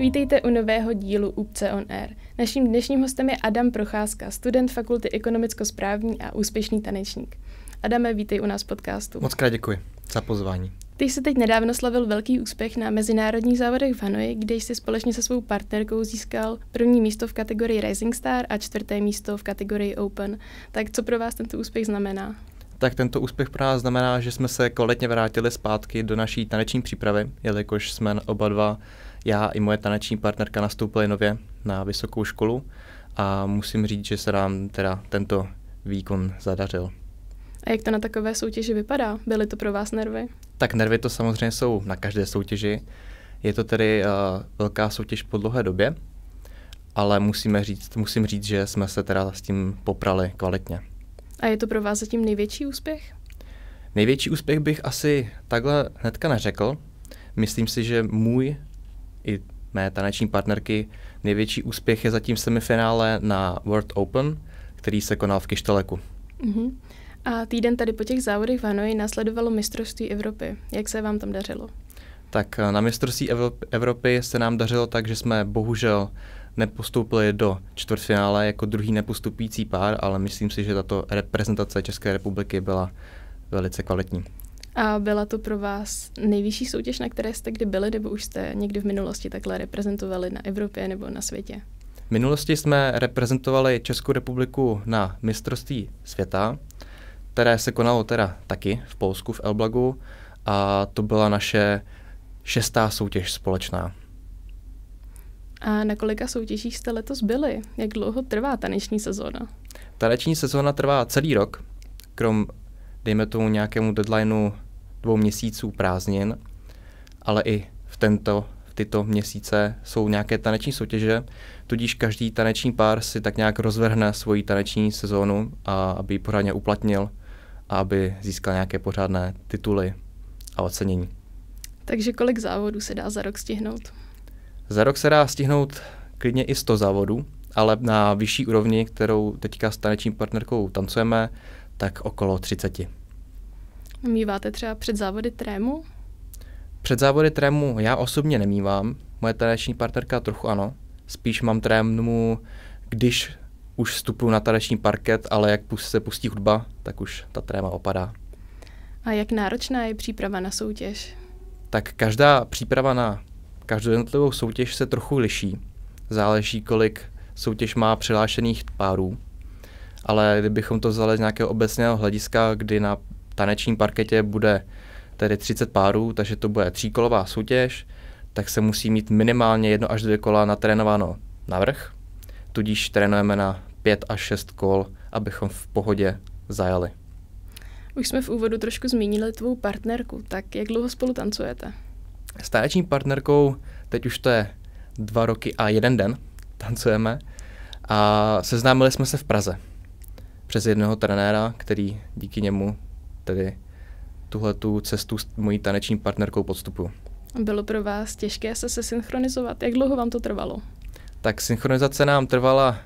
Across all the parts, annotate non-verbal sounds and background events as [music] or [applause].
Vítejte u nového dílu Úpce on Air. Naším dnešním hostem je Adam Procházka, student fakulty ekonomicko-správní a úspěšný tanečník. Adame, vítej u nás podcastu. Moc krát děkuji za pozvání. Ty jsi teď nedávno slavil velký úspěch na mezinárodních závodech v Hanoji, kde jsi společně se svou partnerkou získal první místo v kategorii Rising Star a čtvrté místo v kategorii Open. Tak co pro vás tento úspěch znamená? tak tento úspěch pro nás znamená, že jsme se kvalitně vrátili zpátky do naší taneční přípravy, jelikož jsme oba dva já i moje taneční partnerka nastoupili nově na vysokou školu a musím říct, že se nám teda tento výkon zadařil. A jak to na takové soutěži vypadá? Byly to pro vás nervy? Tak nervy to samozřejmě jsou na každé soutěži. Je to tedy uh, velká soutěž po dlouhé době, ale musíme říct, musím říct, že jsme se teda s tím poprali kvalitně. A je to pro vás zatím největší úspěch? Největší úspěch bych asi takhle hnedka neřekl. Myslím si, že můj i mé taneční partnerky. Největší úspěch je zatím semifinále na World Open, který se konal v Kišteleku. Mm-hmm. A týden tady po těch závodech v Hanoji následovalo mistrovství Evropy. Jak se vám tam dařilo? Tak eh, na mistrovství Evropy se nám dařilo tak, že jsme bohužel nepostoupili do čtvrtfinále jako druhý nepostupující pár, ale myslím si, že tato reprezentace České republiky byla velice kvalitní. A byla to pro vás nejvyšší soutěž, na které jste kdy byli, nebo už jste někdy v minulosti takhle reprezentovali na Evropě nebo na světě? V minulosti jsme reprezentovali Českou republiku na mistrovství světa, které se konalo teda taky v Polsku, v Elblagu, a to byla naše šestá soutěž společná. A na kolika soutěžích jste letos byli? Jak dlouho trvá taneční sezóna? Taneční sezóna trvá celý rok, krom, dejme tomu, nějakému deadlineu dvou měsíců prázdnin, ale i v tento v tyto měsíce jsou nějaké taneční soutěže, tudíž každý taneční pár si tak nějak rozvrhne svoji taneční sezónu, a aby ji pořádně uplatnil a aby získal nějaké pořádné tituly a ocenění. Takže kolik závodů se dá za rok stihnout? Za rok se dá stihnout klidně i 100 závodů, ale na vyšší úrovni, kterou teďka s tanečním partnerkou tancujeme, tak okolo 30. Míváte třeba před závody trému? Před závody trému já osobně nemývám, moje taneční partnerka trochu ano. Spíš mám trému, když už vstupuju na taneční parket, ale jak se pustí hudba, tak už ta tréma opadá. A jak náročná je příprava na soutěž? Tak každá příprava na každou jednotlivou soutěž se trochu liší. Záleží, kolik soutěž má přihlášených párů. Ale kdybychom to vzali z nějakého obecného hlediska, kdy na tanečním parketě bude tedy 30 párů, takže to bude tříkolová soutěž, tak se musí mít minimálně jedno až dvě kola natrénováno vrch. tudíž trénujeme na 5 až 6 kol, abychom v pohodě zajali. Už jsme v úvodu trošku zmínili tvou partnerku, tak jak dlouho spolu tancujete? S taneční partnerkou teď už to je dva roky a jeden den tancujeme a seznámili jsme se v Praze přes jednoho trenéra, který díky němu tedy tuhle tu cestu s mojí taneční partnerkou podstupu. Bylo pro vás těžké se sesynchronizovat? Jak dlouho vám to trvalo? Tak synchronizace nám trvala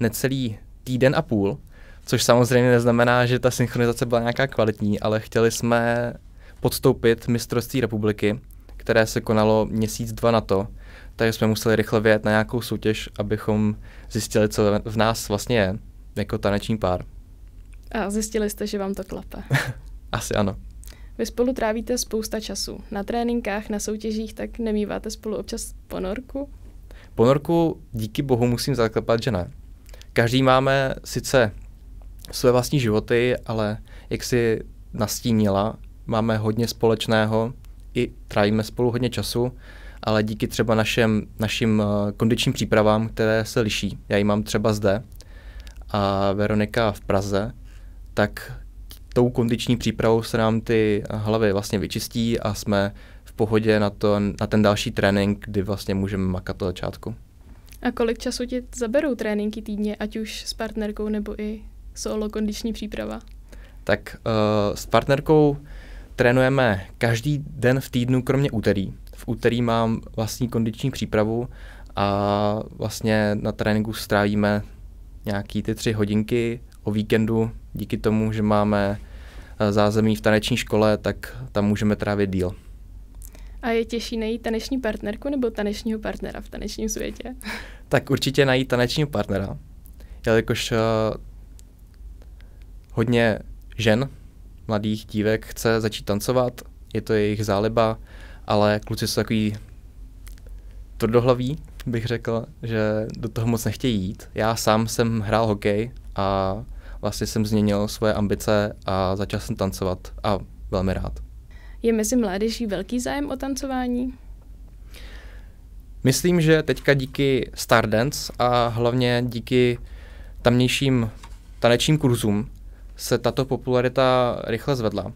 necelý týden a půl, což samozřejmě neznamená, že ta synchronizace byla nějaká kvalitní, ale chtěli jsme podstoupit mistrovství republiky, které se konalo měsíc, dva na to, takže jsme museli rychle vyjet na nějakou soutěž, abychom zjistili, co v nás vlastně je, jako taneční pár. A zjistili jste, že vám to klape. [laughs] Asi ano. Vy spolu trávíte spousta času. Na tréninkách, na soutěžích, tak nemýváte spolu občas ponorku? Ponorku díky bohu musím zaklepat, že ne. Každý máme sice své vlastní životy, ale jak si nastínila, máme hodně společného, i trávíme spolu hodně času, ale díky třeba našem, našim eh, kondičním přípravám, které se liší. Já ji mám třeba zde a Veronika v Praze, tak tou kondiční přípravou se nám ty hlavy vlastně vyčistí a jsme v pohodě na, to, na ten další trénink, kdy vlastně můžeme makat to začátku. A kolik času ti zaberou tréninky týdně, ať už s partnerkou nebo i solo kondiční příprava? Tak uh, s partnerkou trénujeme každý den v týdnu, kromě úterý. V úterý mám vlastní kondiční přípravu a vlastně na tréninku strávíme nějaký ty tři hodinky, o víkendu díky tomu, že máme eh, zázemí v taneční škole, tak tam můžeme trávit díl. A je těžší najít taneční partnerku nebo tanečního partnera v tanečním světě? [laughs] tak určitě najít tanečního partnera, jelikož uh, hodně žen, mladých dívek chce začít tancovat, je to jejich záliba, ale kluci jsou takový tvrdohlaví, bych řekl, že do toho moc nechtějí jít. Já sám jsem hrál hokej a vlastně jsem změnil svoje ambice a začal jsem tancovat a velmi rád. Je mezi mládeží velký zájem o tancování? Myslím, že teďka díky Stardance a hlavně díky tamnějším tanečním kurzům se tato popularita rychle zvedla.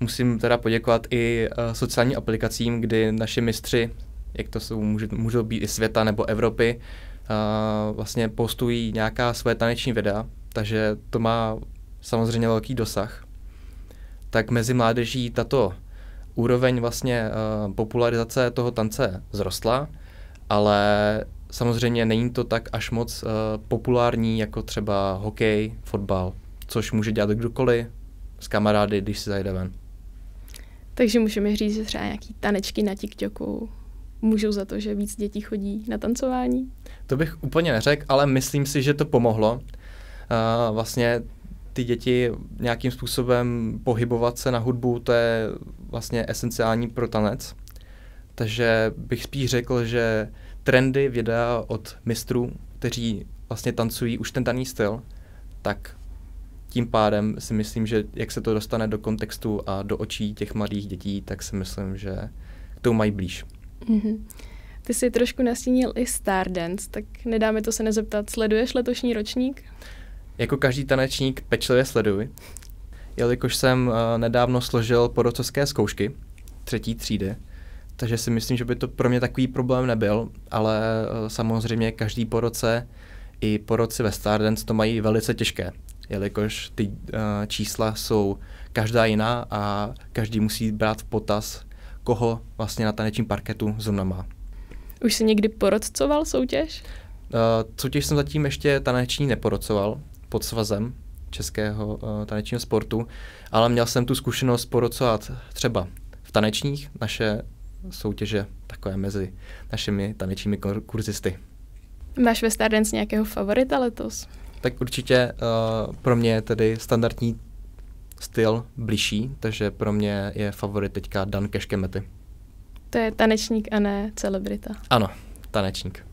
Musím teda poděkovat i eh, sociálním aplikacím, kdy naši mistři, jak to jsou, můžou být i světa nebo Evropy, eh, vlastně postují nějaká své taneční videa, takže to má samozřejmě velký dosah. Tak mezi mládeží tato úroveň vlastně uh, popularizace toho tance zrostla, ale samozřejmě není to tak až moc uh, populární jako třeba hokej, fotbal, což může dělat kdokoliv s kamarády, když si zajde ven. Takže můžeme říct, že třeba nějaký tanečky na TikToku můžou za to, že víc dětí chodí na tancování? To bych úplně neřekl, ale myslím si, že to pomohlo uh, vlastně ty děti nějakým způsobem pohybovat se na hudbu, to je vlastně esenciální pro tanec. Takže bych spíš řekl, že trendy videa od mistrů, kteří vlastně tancují už ten daný styl, tak tím pádem si myslím, že jak se to dostane do kontextu a do očí těch mladých dětí, tak si myslím, že k tomu mají blíž. Mm-hmm. Ty jsi trošku nastínil i Stardance, tak nedáme to se nezeptat. Sleduješ letošní ročník? Jako každý tanečník pečlivě sleduji, jelikož jsem eh, nedávno složil porodcovské zkoušky třetí třídy, takže si myslím, že by to pro mě takový problém nebyl, ale eh, samozřejmě každý po roce i po roce ve Stardance to mají velice těžké, jelikož ty uh, čísla jsou každá jiná a každý musí brát v potaz, koho vlastně na tanečním parketu zrovna má. Už jsi někdy porodcoval soutěž? Uh, soutěž jsem zatím ještě taneční neporocoval, pod svazem českého uh, tanečního sportu, ale měl jsem tu zkušenost porocovat třeba v tanečních naše soutěže takové mezi našimi tanečními kurzisty. Máš ve Stardance nějakého favorita letos? Tak určitě uh, pro mě je tedy standardní styl blížší, takže pro mě je favorit teďka Dan Keškemety. To je tanečník a ne celebrita. Ano, tanečník.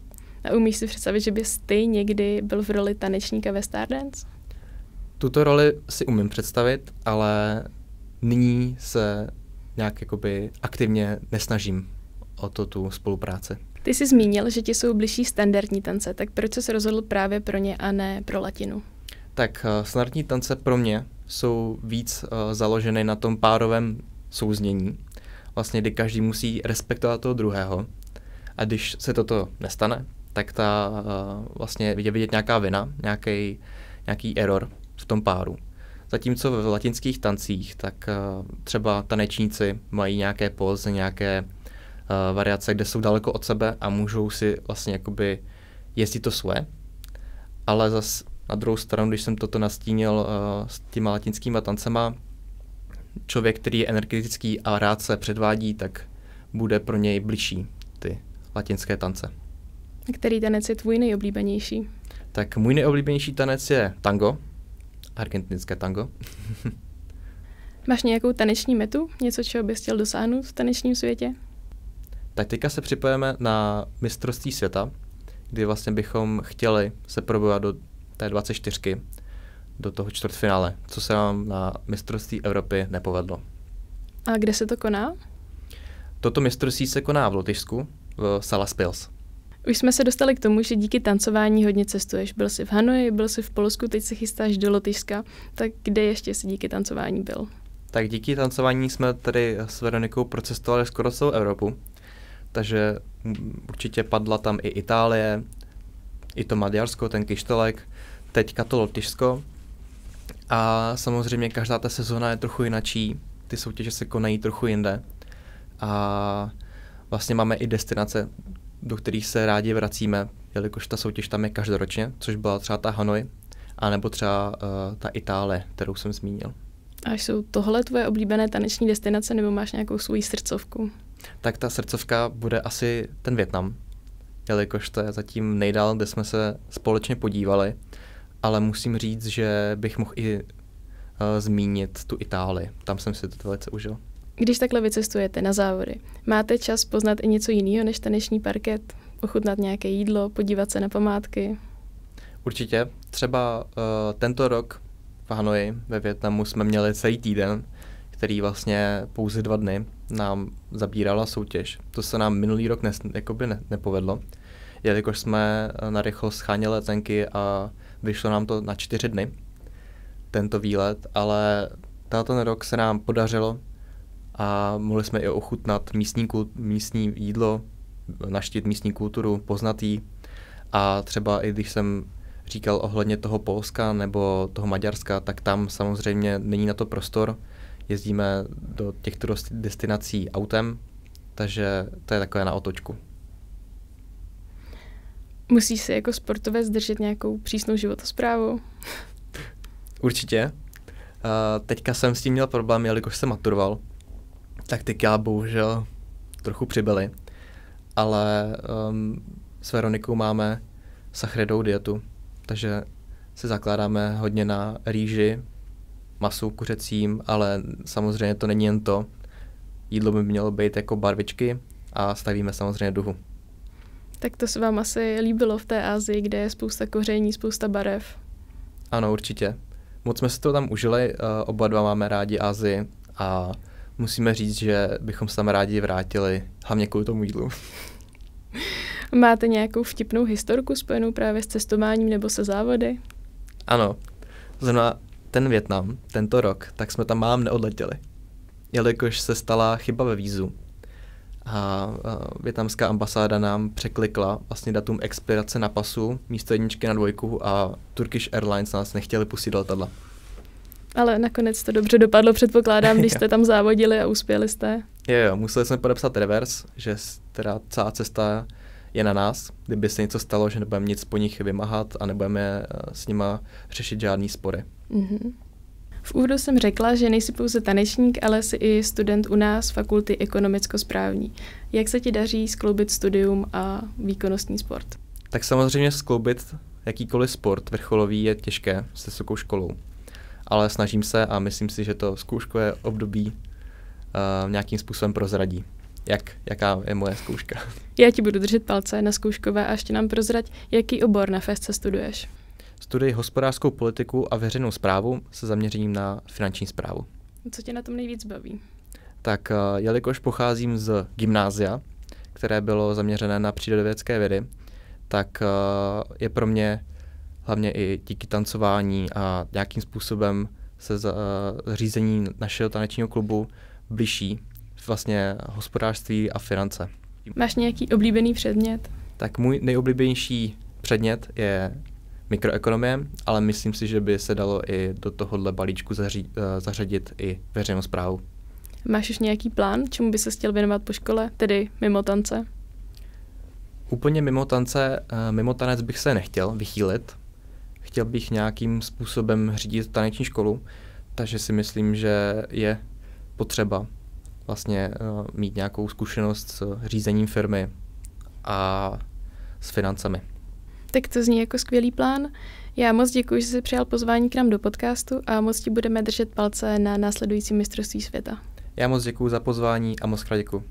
A umíš si představit, že bys ty někdy byl v roli tanečníka ve Stardance? Tuto roli si umím představit, ale nyní se nějak jakoby aktivně nesnažím o to tu spolupráci. Ty jsi zmínil, že ti jsou blížší standardní tance, tak proč jsi se rozhodl právě pro ně a ne pro latinu? Tak eh, standardní tance pro mě jsou víc uh, eh, založeny na tom párovém souznění, vlastně kdy každý musí respektovat toho druhého. A když se toto nestane, tak ta eh, vlastně je vidět nějaká vina, nějaký, nějaký error v tom páru. Zatímco v latinských tancích, tak eh, třeba tanečníci mají nějaké pózy, nějaké eh, variace, kde jsou daleko od sebe a můžou si vlastně jakoby jezdit to své. Ale zas na druhou stranu, když jsem toto nastínil s těma latinskýma tancema, člověk, který je energetický a rád se předvádí, tak bude pro něj bližší ty latinské tance. A který tanec je tvůj nejoblíbenější? Tak můj nejoblíbenější tanec je tango, argentinské tango. Máš nějakou taneční metu? Něco, čeho bys chtěl dosáhnout v tanečním světě? Tak teďka se připojeme na mistrovství světa, kdy vlastně bychom chtěli se probovat do té 24 do toho čtvrtfinále, co se nám na mistrovství Evropy nepovedlo. A kde se to koná? Toto mistrovství se koná v Lotyšsku, v Salaspils. Už jsme se dostali k tomu, že díky tancování hodně cestuješ. Byl jsi v Hanoji, byl jsi v Polsku, teď se chystáš do Lotyšska. Tak kde ještě jsi díky tancování byl? Tak díky tancování jsme tady s Veronikou procestovali skoro celou Evropu. Takže určitě padla tam i Itálie, i to Maďarsko, ten Kištelek, teďka to Lotyšsko. A samozřejmě každá ta sezóna je trochu jinačí, ty soutěže se konají trochu jinde. A vlastně máme i destinace, do kterých se rádi vracíme, jelikož ta soutěž tam je každoročně, což byla třeba ta Hanoi, anebo třeba uh, ta Itálie, kterou jsem zmínil. A jsou tohle tvoje oblíbené taneční destinace, nebo máš nějakou svou srdcovku? Tak ta srdcovka bude asi ten Větnam, jelikož to je zatím nejdál, kde jsme se společně podívali, ale musím říct, že bych mohl i uh, zmínit tu Itálii. Tam jsem si to velice užil. Když takhle vycestujete na závody, máte čas poznat i něco jiného než taneční parket? Ochutnat nějaké jídlo, podívat se na památky? Určitě. Třeba uh, tento rok v Hanoji ve Větnamu jsme měli celý týden, který vlastně pouze dva dny nám zabírala soutěž. To se nám minulý rok ne, jakoby ne, nepovedlo, jelikož jsme eh, na rychlost scháněli letenky a vyšlo nám to na čtyři dny, tento výlet, ale tato rok se nám podařilo a mohli jsme i ochutnat místní, kult, místní jídlo, naštít místní kulturu, jí. A třeba i když jsem říkal ohledně toho Polska nebo toho Maďarska, tak tam samozřejmě není na to prostor. Jezdíme do těchto destinací autem, takže to je takové na otočku. Musí se jako sportovec držet nějakou přísnou životosprávu? Určitě. Uh, teďka jsem s tím měl problém, jelikož jsem maturoval, tak ty bohužel trochu přibyly. Ale um, s Veronikou máme sacharidovou dietu, takže se zakládáme hodně na rýži, masu kuřecím, ale samozřejmě to není jen to. Jídlo by mělo být jako barvičky a stavíme samozřejmě duhu. Tak to se vám asi líbilo v té Ázii, kde je spousta koření, spousta barev. Ano, určitě. Moc jsme si to tam užili, eh, oba dva máme rádi Ázii a musíme říct, že bychom se tam rádi vrátili, hlavně kvůli tomu jídlu. Máte nějakou vtipnou historku spojenou právě s cestováním nebo se závody? Ano, zrovna ten Větnam, tento rok, tak jsme tam mám neodletěli, jelikož se stala chyba ve vízu. A, a větnamská ambasáda nám překlikla vlastně datum expirace na pasu místo jedničky na dvojku a Turkish Airlines nás nechtěli pustit do letadla. Ale nakonec to dobře dopadlo, předpokládám, když [laughs] jste tam závodili a uspěli jste. Jo, jo, museli jsme podepsat reverse, že teda celá cesta je na nás, kdyby se něco stalo, že nebudeme nic po nich vymahat a nebudeme eh, s nima řešit žádný spory. Mm-hmm. V úvodu jsem řekla, že nejsi pouze tanečník, ale jsi i student u nás fakulty ekonomicko-správní. Jak se ti daří skloubit studium a výkonnostní sport? Tak samozřejmě skloubit jakýkoliv sport vrcholový je těžké se vysokou školou ale snažím se a myslím si, že to zkouškové období uh, nějakým způsobem prozradí jak, jaká je moje zkouška. Já ti budu držet palce na zkouškové a ještě nám prozrať, jaký obor na FESC studuješ. Studuji hospodářskou politiku a veřejnou zprávu se zaměřením na finanční zprávu. Co tě na tom nejvíc baví? Tak eh, jelikož pocházím z gymnázia, které bylo zaměřené na přírodovědecké vědy, tak eh, je pro mě hlavně i díky tancování a nějakým způsobem se za, eh, řízení našeho tanečního klubu blíží vlastně hospodářství a finance. Máš nějaký oblíbený předmět? Tak můj nejoblíbenější předmět je mikroekonomie, ale myslím si, že by se dalo i do tohohle balíčku zaří, eh, zařadit i veřejnou zprávu. Máš už nějaký plán, čemu by se chtěl věnovat po škole, tedy mimo tance? Úplně mimo tance, eh, mimo tanec bych se nechtěl vychýlit, chtěl bych nějakým způsobem řídit taneční školu, takže si myslím, že je potřeba vlastně uh, mít nějakou zkušenost s řízením firmy a s financemi. Tak to zní jako skvělý plán. Já moc děkuji, že jsi přijal pozvání k nám do podcastu a moc ti budeme držet palce na následující mistrovství světa. Já moc děkuji za pozvání a moc děkuji.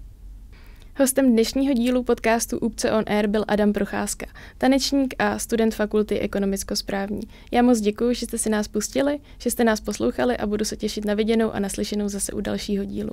Hostem dnešního dílu podcastu Upce on Air byl Adam Procházka, tanečník a student fakulty ekonomicko-správní. Já moc děkuji, že jste si nás pustili, že jste nás poslouchali a budu se těšit na viděnou a naslyšenou zase u dalšího dílu.